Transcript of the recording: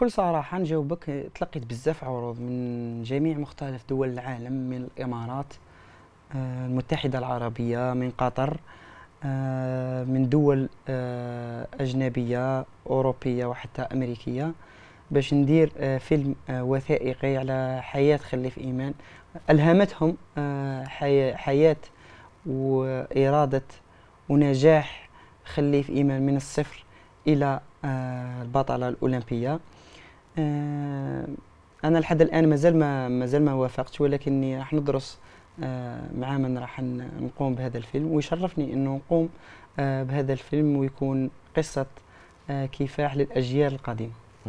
بكل صراحه نجاوبك تلقيت بزاف عروض من جميع مختلف دول العالم من الامارات آه، المتحده العربيه من قطر آه، من دول آه، اجنبيه اوروبيه وحتى امريكيه باش ندير فيلم وثائقي على حياه خليف ايمان الهمتهم حياه واراده ونجاح خليف ايمان من الصفر الى البطله الاولمبيه آه، انا لحد الان مازال ما مازال ما وافقتش ولكني راح ندرس آه، مع من راح نقوم بهذا الفيلم ويشرفني انه نقوم آه، بهذا الفيلم ويكون قصه كفاح للاجيال القادمه